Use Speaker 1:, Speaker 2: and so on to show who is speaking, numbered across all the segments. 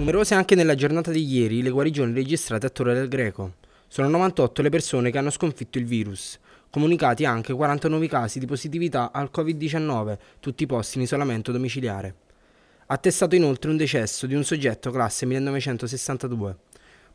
Speaker 1: Numerose anche nella giornata di ieri le guarigioni registrate a Torre del Greco. Sono 98 le persone che hanno sconfitto il virus. Comunicati anche 40 nuovi casi di positività al Covid-19, tutti posti in isolamento domiciliare. Attestato inoltre un decesso di un soggetto classe 1962.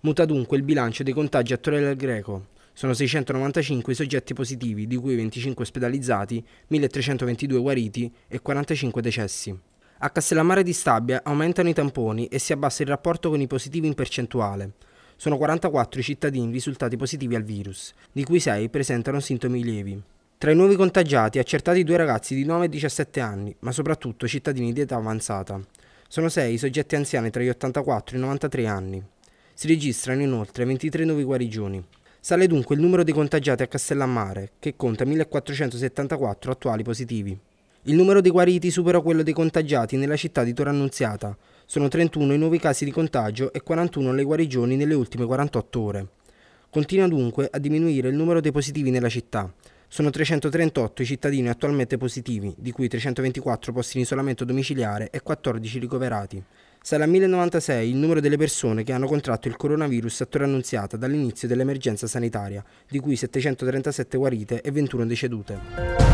Speaker 1: Muta dunque il bilancio dei contagi a Torre del Greco. Sono 695 i soggetti positivi, di cui 25 ospedalizzati, 1322 guariti e 45 decessi. A Castellammare di Stabia aumentano i tamponi e si abbassa il rapporto con i positivi in percentuale. Sono 44 i cittadini risultati positivi al virus, di cui 6 presentano sintomi lievi. Tra i nuovi contagiati accertati due ragazzi di 9 e 17 anni, ma soprattutto cittadini di età avanzata. Sono 6 i soggetti anziani tra gli 84 e i 93 anni. Si registrano inoltre 23 nuovi guarigioni. Sale dunque il numero dei contagiati a Castellammare, che conta 1474 attuali positivi. Il numero dei guariti supera quello dei contagiati nella città di Torre Annunziata. Sono 31 i nuovi casi di contagio e 41 le guarigioni nelle ultime 48 ore. Continua dunque a diminuire il numero dei positivi nella città. Sono 338 i cittadini attualmente positivi, di cui 324 posti in isolamento domiciliare e 14 ricoverati. Sarà 1096 il numero delle persone che hanno contratto il coronavirus a Torre Annunziata dall'inizio dell'emergenza sanitaria, di cui 737 guarite e 21 decedute.